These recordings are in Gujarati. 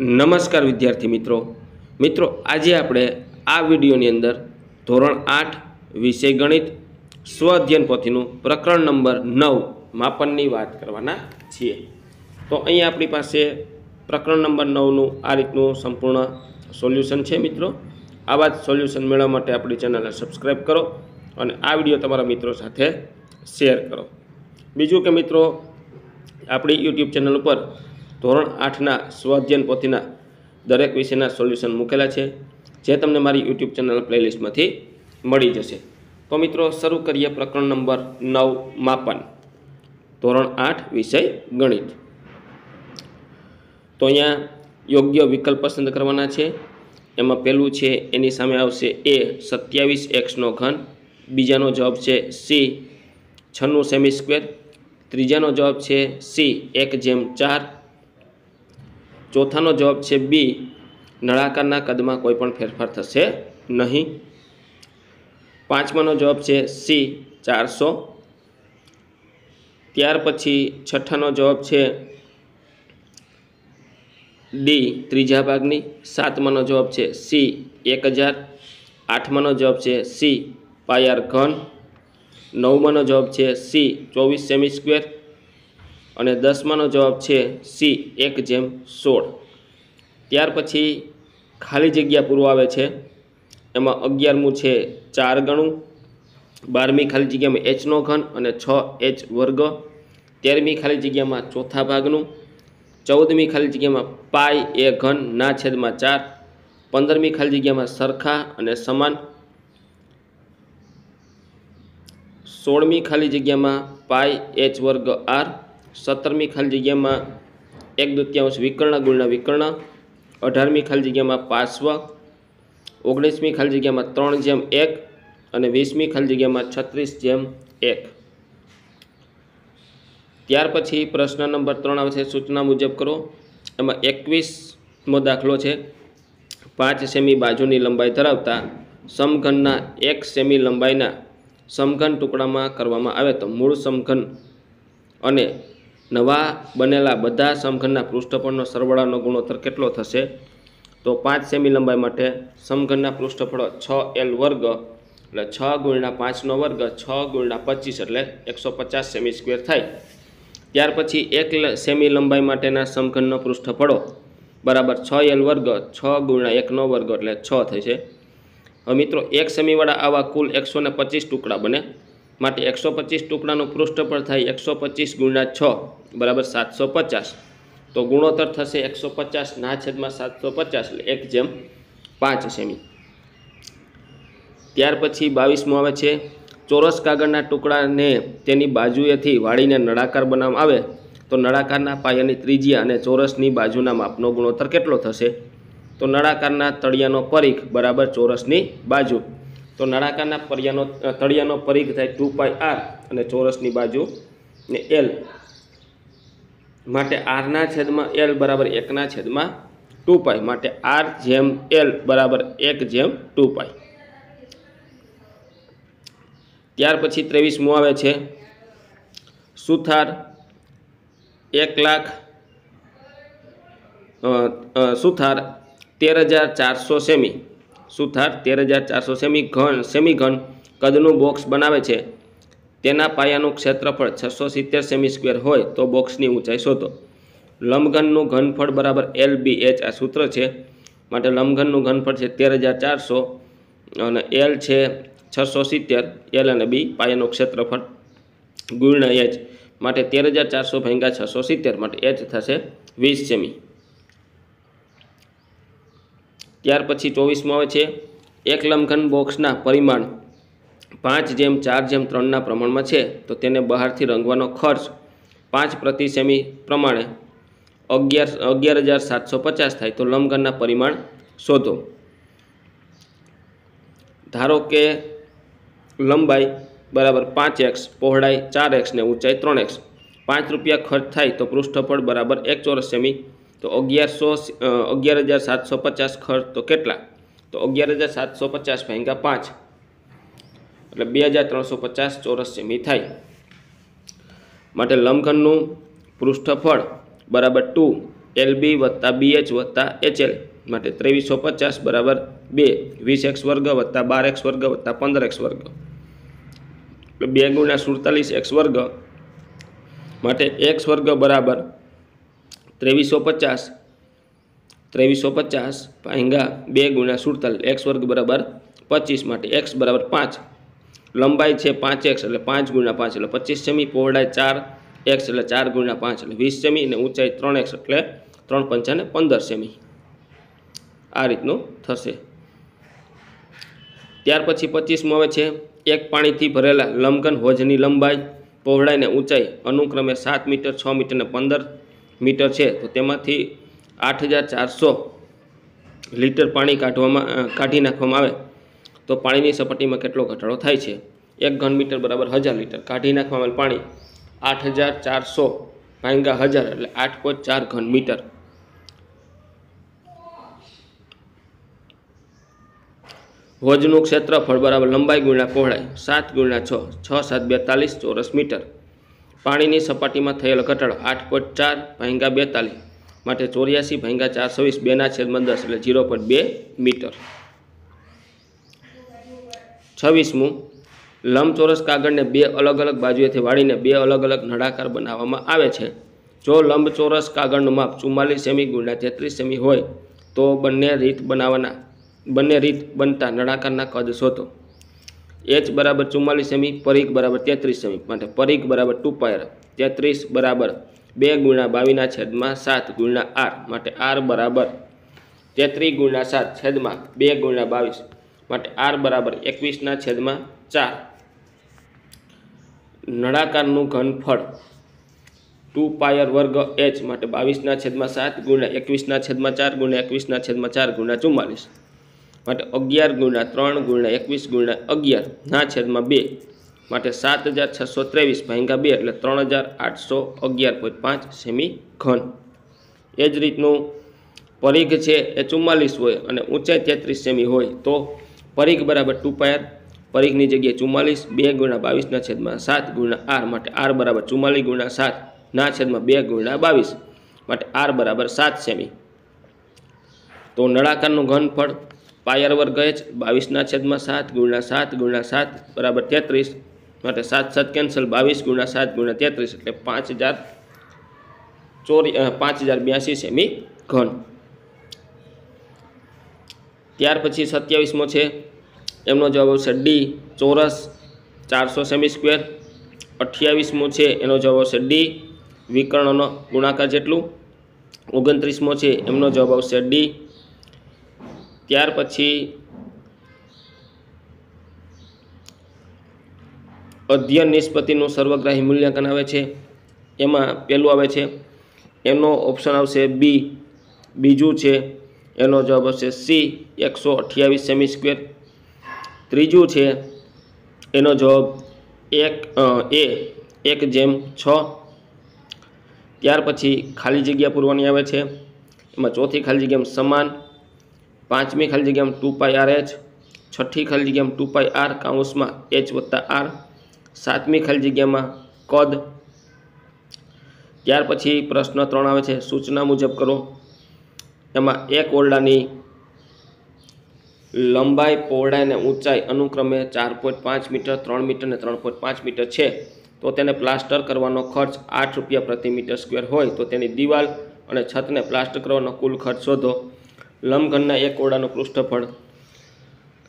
નમસ્કાર વિદ્યાર્થી મિત્રો મિત્રો આજે આપણે આ વિડીયોની અંદર ધોરણ આઠ વિષય ગણિત સ્વઅધ્યયન પોથીનું પ્રકરણ નંબર નવ માપનની વાત કરવાના છીએ તો અહીં આપણી પાસે પ્રકરણ નંબર નવનું આ રીતનું સંપૂર્ણ સોલ્યુશન છે મિત્રો આવા જ સોલ્યુશન મેળવવા માટે આપણી ચેનલને સબસ્ક્રાઈબ કરો અને આ વિડીયો તમારા મિત્રો સાથે શેર કરો બીજું કે મિત્રો આપણી યુટ્યુબ ચેનલ ઉપર ધોરણ આઠના સ્વાધ્યન પોથીના દરેક વિષયના સોલ્યુશન મૂકેલા છે જે તમને મારી યુટ્યુબ ચેનલ પ્લેલિસ્ટમાંથી મળી જશે તો મિત્રો શરૂ કરીએ પ્રકરણ નંબર નવ માપન ધોરણ આઠ વિષય ગણિત તો અહીંયા યોગ્ય વિકલ્પ પસંદ કરવાના છે એમાં પહેલું છે એની સામે આવશે એ સત્યાવીસ એક્સનો ઘન બીજાનો જવાબ છે સી છન્નું સેમી સ્ક્વેર ત્રીજાનો જવાબ છે સી એક જેમ ચાર ચોથાનો જવાબ છે બી નળાકારના કદમાં કોઈ પણ ફેરફાર થશે નહીં પાંચમાનો જવાબ છે સી ચારસો ત્યાર પછી છઠ્ઠાનો જવાબ છે ડી ત્રીજા ભાગની સાતમાનો જવાબ છે સી એક હજાર આઠમાનો જવાબ છે સી પાયાર ઘન નવમાનો જવાબ છે સી ચોવીસ સેમી સ્ક્વેર અને દસમાનો જવાબ છે સી એક જેમ સોળ ત્યાર પછી ખાલી જગ્યા પૂરું આવે છે એમાં અગિયારમું છે ચાર ગણું બારમી ખાલી જગ્યામાં એચનો ઘન અને છ એચ વર્ગ તેરમી ખાલી જગ્યામાં ચોથા ભાગનું ચૌદમી ખાલી જગ્યામાં પાય એ ઘન ના છેદમાં ચાર પંદરમી ખાલી જગ્યામાં સરખા અને સમાન સોળમી ખાલી જગ્યામાં પાય એચ વર્ગ આર સત્તરમી ખાલી જગ્યામાં એક દ્વિતીયાંશ વિકર્ણ ગુણના વિકર્ણ અઢારમી ખાલી જગ્યામાં પાર્શ્વ ઓગણીસમી ખાલી જગ્યામાં ત્રણ જેમ એક અને વીસમી ખાલી જગ્યામાં છત્રીસ જેમ એક ત્યાર પછી પ્રશ્ન નંબર ત્રણ આવે સૂચના મુજબ કરો એમાં એકવીસમો દાખલો છે પાંચ સેમી બાજુની લંબાઈ ધરાવતા સમઘનના એક સેમી લંબાઈના સમઘન ટુકડામાં કરવામાં આવે તો મૂળ સમઘન અને નવા બનેલા બધા સમઘનના પૃષ્ઠફળનો સરવાળાનો ગુણોત્તર કેટલો થશે તો પાંચ સેમી લંબાઈ માટે સમઘનના પૃષ્ઠફળો છ એલ વર્ગ એટલે છ ગુણ્યા પાંચનો વર્ગ છ ગુણ્યા પચીસ એટલે એકસો પચાસ સેમી સ્ક્વેર થાય ત્યાર પછી એક સેમી લંબાઈ માટેના સમઘનનો પૃષ્ઠફળો બરાબર છ એલ વર્ગ છ ગુણ્યા એકનો વર્ગ એટલે છ થશે હવે મિત્રો એક સેમીવાળા આવા કુલ એકસો પચીસ ટુકડા બને માટે એકસો પચીસ ટુકડાનું પૃષ્ઠ થાય એકસો પચીસ ગુણ્યા છ બરાબર સાતસો પચાસ તો ગુણોત્તર થશે એકસો પચાસ ના છેદમાં સાતસો પચાસ એટલે એક જેમ પાંચ સેમી ત્યાર પછી બાવીસમું આવે છે ચોરસ કાગળના ટુકડાને તેની બાજુએથી વાળીને નળાકાર બનાવવામાં આવે તો નળાકારના પાયાની ત્રિજ્યા અને ચોરસની બાજુના માપનો ગુણોત્તર કેટલો થશે તો નળાકારના તળિયાનો પરીખ બરાબર ચોરસની બાજુ તો નળાકારના પર્યાનો તળિયાનો પરિઘ થાય ટુ પાય આર અને ચોરસની બાજુ ને એલ માટે આરના છેદમાં એલ બરાબર એકના છેદમાં ટુ પાય માટે આર જેમ એલ બરાબર એક જેમ ટુ પાય ત્યાર પછી ત્રેવીસમું આવે છે સુથાર એક લાખ સુથાર તેર હજાર ચારસો સેમી સુથાર તેર હજાર ચારસો સેમી ઘન સેમી ઘન કદનું બોક્સ બનાવે છે તેના પાયાનું ક્ષેત્રફળ છસો સિત્તેર સેમી સ્ક્વેર હોય તો બોક્સની ઊંચાઈ શોધો લંબઘનનું ઘનફળ બરાબર એલ બી એચ આ સૂત્ર છે માટે લંબઘનનું ઘનફળ છે તેર હજાર ચારસો અને એલ છે છસો સિત્તેર એલ અને બી પાયાનું ક્ષેત્રફળ ગુણ એચ માટે તેર હજાર ચારસો ભાંગ્યા છસો સિત્તેર માટે એચ થશે વીસ સેમી ત્યાર પછી ચોવીસમાં આવે છે એક લંઘન બોક્સના પરિમાણ પાંચ જેમ ચાર જેમ ત્રણના પ્રમાણમાં છે તો તેને બહારથી રંગવાનો ખર્ચ પાંચ પ્રતિ સેમી પ્રમાણે અગિયાર અગિયાર હજાર સાતસો પચાસ થાય તો લંબઘનના પરિમાણ શોધો ધારો કે લંબાઈ બરાબર પાંચ એક્સ પહોળાઈ ચાર એક્સ ને ઊંચાઈ ત્રણ એક્સ પાંચ રૂપિયા ખર્ચ થાય તો પૃષ્ઠફળ બરાબર એક ચોરસ સેમી તો અગિયારસો અગિયાર હજાર સાતસો પચાસ ખર્ચ તો કેટલા તો અગિયાર હજાર સાતસો પચાસ ભાંગા પાંચ એટલે બે હજાર ત્રણસો પચાસ ચોરસ સેમી થાય માટે લંબઘનનું પૃષ્ઠફળ બરાબર ટુ એલબી વત્તા બીએચ વત્તા એચએલ માટે ત્રેવીસો પચાસ બરાબર બે વીસ એક્સ વર્ગ વત્તા બાર એક્સ વર્ગ વત્તા પંદર એક્સ વર્ગ એટલે બે ગુણ્યા સુડતાલીસ એક્સ વર્ગ માટે એક્સ વર્ગ બરાબર ત્રેવીસો પચાસ ત્રેવીસો પચાસ ભાંગા બે ગુણ્યા સુડતાલ એક્સ વર્ગ બરાબર પચીસ માટે એક્સ બરાબર પાંચ લંબાઈ છે પાંચ એક્સ એટલે પાંચ ગુણ્યા પાંચ એટલે પચીસ સેમી પહોળાઈ ચાર એક્સ એટલે ચાર ગુણ્યા પાંચ એટલે વીસ સેમી અને ઊંચાઈ ત્રણ એક્સ એટલે ત્રણ પંચાને પંદર સેમી આ રીતનું થશે ત્યાર પછી પચીસમાં આવે છે એક પાણીથી ભરેલા લંબઘન હોજની લંબાઈ પહોળાઈને ઊંચાઈ અનુક્રમે સાત મીટર છ મીટર અને પંદર મીટર છે તો તેમાંથી આઠ હજાર ચારસો લીટર પાણી કાઢવામાં કાઢી નાખવામાં આવે તો પાણીની સપાટીમાં કેટલો ઘટાડો થાય છે એક ઘન મીટર બરાબર હજાર લીટર કાઢી નાખવામાં આવેલ પાણી આઠ હજાર ચારસો ભાંગા હજાર એટલે આઠ પોઈન્ટ ચાર ઘન મીટર વજનું ક્ષેત્રફળ બરાબર લંબાઈ ગુણ્યા પહોળાઈ સાત ગુણ્યા છ છ સાત બેતાલીસ ચોરસ મીટર પાણીની સપાટીમાં થયેલ ઘટાડો આઠ પોઈન્ટ ચાર ભાંગા બેતાલીસ માટે ચોર્યાસી ભાંગા ચારસો વીસ બેના છેદમાં દસ એટલે ઝીરો પોઈન્ટ બે મીટર છવ્વીસમું લંબચોરસ કાગળને બે અલગ અલગ બાજુએથી વાળીને બે અલગ અલગ નળાકાર બનાવવામાં આવે છે જો લંબચોરસ કાગળનું માપ ચુમ્માલીસ સેમી ગુણ્યા તેત્રીસ સેમી હોય તો બંને રીત બનાવવાના બંને રીત બનતા નળાકારના કદ શોધો એચ બરાબર ચુમ્માલીસ સેમી પરિઘ બરાબર તેત્રીસ સેમી માટે પરીખ બરાબર ટુ પાયર તેત્રીસ બરાબર બે ગુણા બાવીના છેદમાં સાત ગુણ્યા આર માટે આર બરાબર તેત્રીસ ગુણ્યા સાત છેદમાં બે ગુણ્યા બાવીસ માટે આર બરાબર એકવીસના છેદમાં ચાર નળાકારનું ઘનફળ ટુ પાયર વર્ગ એચ માટે બાવીસના છેદમાં સાત ગુણ્યા એકવીસના છેદમાં ચાર ગુણ્યા એકવીસના છેદમાં ચાર ગુણા ચુમ્માલીસ માટે અગિયાર ગુણ્યા ત્રણ ગુણ્યા એકવીસ ગુણ્યા અગિયાર ના છેદમાં બે માટે સાત હજાર છસો ત્રેવીસ ભાંગા બે એટલે ત્રણ હજાર આઠસો અગિયાર પોઈન્ટ પાંચ સેમી ઘન એ જ રીતનું પરિઘ છે એ ચુમ્માલીસ હોય અને ઊંચાઈ તેત્રીસ સેમી હોય તો પરિઘ બરાબર ટુ પાયર પરિઘની જગ્યાએ ચુમ્માલીસ બે ગુણ્યા બાવીસના છેદમાં સાત ગુણ્યા આર માટે આર બરાબર ચુમ્માલીસ ગુણ્યા સાત ના છેદમાં બે ગુણ્યા બાવીસ માટે આર બરાબર સાત સેમી તો નળાકારનું ઘનફળ પાયર વર્ગ એચ બાવીસના છેદમાં સાત ગુણ્યા સાત ગુણ્યા સાત બરાબર તેત્રીસ માટે સાત સાત કેન્સલ બાવીસ ગુણ્યા સાત ગુણ્યા તેત્રીસ એટલે પાંચ હજાર ચોરી પાંચ હજાર બ્યાસી સેમી ઘન ત્યાર પછી સત્યાવીસમો છે એમનો જવાબ આવશે ડી ચોરસ ચારસો સેમી સ્ક્વેર અઠ્યાવીસમો છે એનો જવાબ આવશે ડી વિકર્ણનો ગુણાકાર જેટલું ઓગણત્રીસમો છે એમનો જવાબ આવશે ડી ત્યાર પછી અધ્યયન નિષ્પત્તિનું સર્વગ્રાહી મૂલ્યાંકન આવે છે એમાં પહેલું આવે છે એનો ઓપ્શન આવશે બી બીજું છે એનો જવાબ આવશે સી એકસો અઠ્યાવીસ સેમી સ્ક્વેર ત્રીજું છે એનો જવાબ એક એ એક જેમ છ ત્યાર પછી ખાલી જગ્યા પૂરવાની આવે છે એમાં ચોથી ખાલી જગ્યામાં સમાન પાંચમી ખાલી જગ્યામાં ટુ પાઈ આર એચ છઠ્ઠી ખાલી જગ્યામાં ટુ પાઈ આર કાઉન્સમાં એચ વત્તા આર સાતમી ખાલી જગ્યામાં કદ ત્યાર પછી પ્રશ્ન ત્રણ આવે છે સૂચના મુજબ કરો એમાં એક ઓરડાની લંબાઈ પહોળાઈ અને ઊંચાઈ અનુક્રમે ચાર પોઈન્ટ પાંચ મીટર ત્રણ મીટર અને ત્રણ પોઈન્ટ પાંચ મીટર છે તો તેને પ્લાસ્ટર કરવાનો ખર્ચ આઠ રૂપિયા પ્રતિ મીટર સ્ક્વેર હોય તો તેની દિવાલ અને છતને પ્લાસ્ટર કરવાનો કુલ ખર્ચ શોધો લંબઘનના એક ઓરડાનું પૃષ્ઠફળ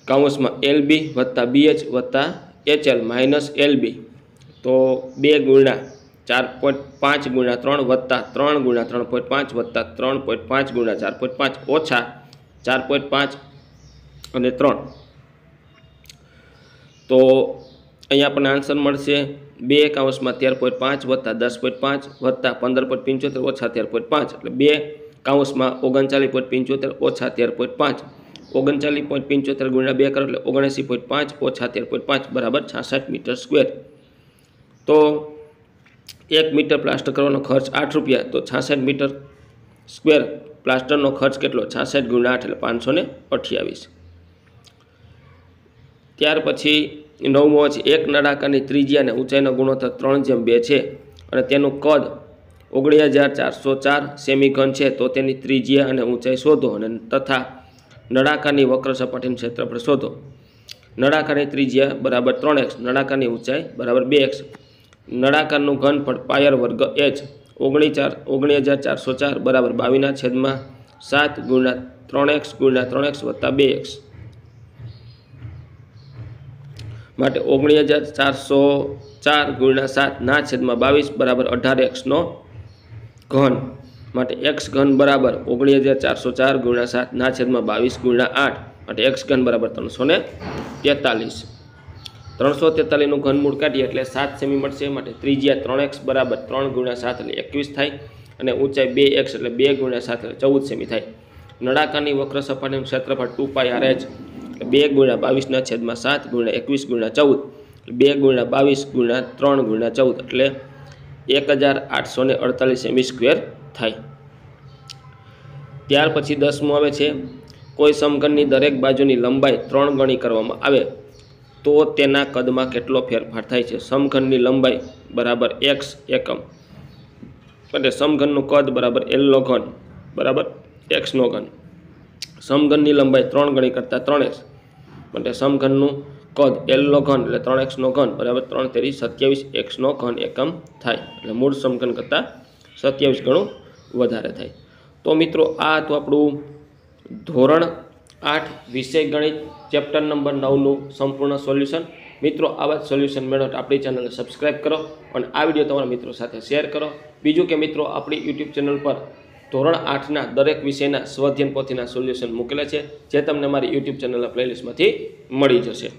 કાઉન્સમાં એલ બી વત્તા બીએચ વત્તા એચએલ માઇનસ એલ બી તો બે ગુણા ચાર પોઈન્ટ પાંચ ગુણા ત્રણ વત્તા ત્રણ ગુણા ત્રણ પોઈન્ટ પાંચ વત્તા ત્રણ પોઈન્ટ પાંચ ગુણા ચાર પોઈન્ટ પાંચ ઓછા ચાર પોઈન્ટ પાંચ અને ત્રણ તો અહીંયા પણ આન્સર મળશે બે એકાઉન્સમાં તેર પોઈન્ટ પાંચ વત્તા દસ પોઈન્ટ પાંચ વત્તા પંદર પોઈન્ટ પંચોતેર ઓછા તેર પોઈન્ટ પાંચ એટલે બે કાઉન્સમાં ઓગણચાલીસ પોઈન્ટ પંચોતેર ઓછા તેર પોઈન્ટ પાંચ ઓગણચાલીસ પોઈન્ટ પંચોતેર ગુણ્યા બે કરો એટલે ઓગણસી પોઈન્ટ પાંચ ઓછા તેર પોઈન્ટ પાંચ બરાબર છાસઠ મીટર સ્ક્વેર તો એક મીટર પ્લાસ્ટર કરવાનો ખર્ચ આઠ રૂપિયા તો છાસઠ મીટર સ્ક્વેર પ્લાસ્ટરનો ખર્ચ કેટલો છાસઠ ગુણ્યા આઠ એટલે પાંચસો ને અઠ્યાવીસ ત્યાર પછી નવમો છે એક નળાકારની ત્રીજી અને ઊંચાઈનો ગુણોત્તર ત્રણ જેમ બે છે અને તેનું કદ ઓગણી હજાર ચારસો ચાર સેમી ઘન છે તો તેની ત્રિજ્યા અને ઊંચાઈ શોધો અને તથા નળાકારની વક્ર સપાટીનું ક્ષેત્રફળ શોધો નળાકારની ત્રિજ્યા બરાબર ત્રણ એક્સ નળાકારની ઊંચાઈ બરાબર બે એક્સ નળાકારનું ઘનફળ પાયર વર્ગ એચ ઓગણી ચાર ઓગણી હજાર ચારસો ચાર બરાબર બાવીના છેદમાં સાત ગુણ્યા ત્રણ એક્સ ગુણ્યા ત્રણ એક્સ વત્તા બે એક્સ માટે ઓગણી હજાર ચારસો ચાર ગુણ્યા ના છેદમાં બાવીસ બરાબર અઢાર એક્સનો ઘન માટે એક્સ ઘન બરાબર ઓગણીસ હજાર ચારસો ચાર ગુણ્યા સાતના છેદમાં બાવીસ ગુણ્યા આઠ માટે એક્સ ઘન બરાબર ત્રણસો ને તેતાલીસ ત્રણસો તેતાલીસનું ઘનમૂળ કાઢીએ એટલે સાત સેમી મળશે માટે ત્રિજ્યા ત્રણ એક્સ બરાબર ત્રણ ગુણ્યા સાત એટલે એકવીસ થાય અને ઊંચાઈ બે એક્સ એટલે બે ગુણ્યા સાત એટલે ચૌદ સેમી થાય નળાકારની વક્ર સપાટીનું ક્ષેત્રફળ ટુ પાય આર એચ એટલે બે ગુણ્યા બાવીસના છેદમાં સાત ગુણ્યા એકવીસ ગુણ્યા ચૌદ બે ગુણ્યા બાવીસ ગુણ્યા ત્રણ ગુણ્યા ચૌદ એટલે એક હજાર આઠસો ને અડતાલીસ એમી સ્ક્વેર થાય ત્યાર પછી દસમું આવે છે કોઈ સમઘનની દરેક બાજુની લંબાઈ ત્રણ ગણી કરવામાં આવે તો તેના કદમાં કેટલો ફેરફાર થાય છે સમઘનની લંબાઈ બરાબર એક્સ એકમ એટલે સમઘનનું કદ બરાબર એલનો ઘન બરાબર એક્સનો ઘન સમઘનની લંબાઈ ત્રણ ગણી કરતાં ત્રણ એક્સ એટલે સમઘનનું કદ એલનો ઘન એટલે ત્રણ એક્સનો ઘન બરાબર ત્રણ તેરી સત્યાવીસ એક્સનો ઘન એકમ થાય એટલે મૂળ સમઘન કરતાં સત્યાવીસ ગણું વધારે થાય તો મિત્રો આ હતું આપણું ધોરણ આઠ વિષય ગણિત ચેપ્ટર નંબર નવનું સંપૂર્ણ સોલ્યુશન મિત્રો આવા જ સોલ્યુશન મેળવતા આપણી ચેનલને સબસ્ક્રાઈબ કરો અને આ વિડીયો તમારા મિત્રો સાથે શેર કરો બીજું કે મિત્રો આપણી યુટ્યુબ ચેનલ પર ધોરણ આઠના દરેક વિષયના સ્વધ્યન પોથીના સોલ્યુશન મૂકેલા છે જે તમને મારી યુટ્યુબ ચેનલના પ્લેલિસ્ટમાંથી મળી જશે